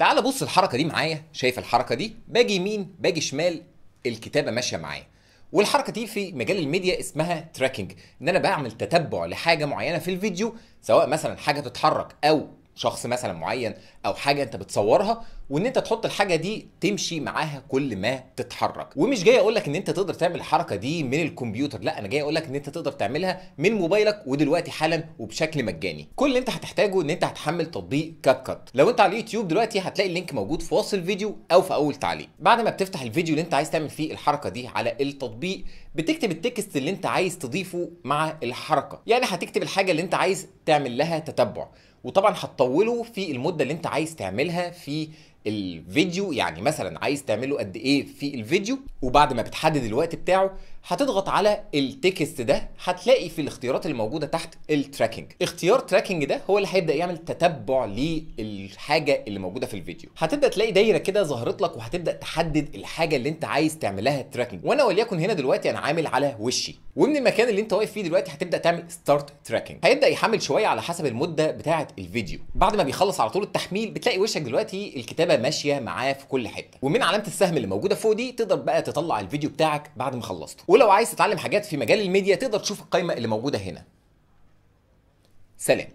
تعال بص الحركه دي معايا شايف الحركه دي باجي يمين باجي شمال الكتابه ماشيه معايا والحركه دي في مجال الميديا اسمها تراكنج ان انا بعمل تتبع لحاجه معينه في الفيديو سواء مثلا حاجه تتحرك او شخص مثلا معين او حاجه انت بتصورها وان انت تحط الحاجه دي تمشي معاها كل ما تتحرك ومش جاي اقول لك ان انت تقدر تعمل الحركه دي من الكمبيوتر لا انا جاي اقول لك ان انت تقدر تعملها من موبايلك ودلوقتي حالا وبشكل مجاني كل اللي انت هتحتاجه ان انت هتحمل تطبيق كات كات لو انت على اليوتيوب دلوقتي هتلاقي اللينك موجود في وصف الفيديو او في اول تعليق بعد ما بتفتح الفيديو اللي انت عايز تعمل فيه الحركه دي على التطبيق بتكتب التكست اللي انت عايز تضيفه مع الحركه يعني هتكتب الحاجه اللي انت عايز تعمل لها تتبع وطبعا هتطوله في المده اللي انت عايز تعملها في الفيديو يعني مثلا عايز تعمله قد ايه في الفيديو وبعد ما بتحدد الوقت بتاعه هتضغط على التكست ده هتلاقي في الاختيارات اللي موجوده تحت التراكنج اختيار تراكنج ده هو اللي هيبدا يعمل تتبع للحاجه اللي موجوده في الفيديو هتبدا تلاقي دايره كده ظهرت لك وهتبدا تحدد الحاجه اللي انت عايز تعملها تراكنج وانا وليكن هنا دلوقتي انا عامل على وشي ومن المكان اللي انت واقف فيه دلوقتي هتبدا تعمل ستارت تراكنج هيبدا يحمل شويه على حسب المده بتاعه الفيديو بعد ما بيخلص على طول التحميل بتلاقي وشك دلوقتي الكتابه الكتابه ماشيه معاه في كل حته ومن علامه السهم اللي موجوده فوق دي تقدر بقى تطلع الفيديو بتاعك بعد ما خلصته ولو عايز تتعلم حاجات في مجال الميديا تقدر تشوف القائمه اللي موجوده هنا سلام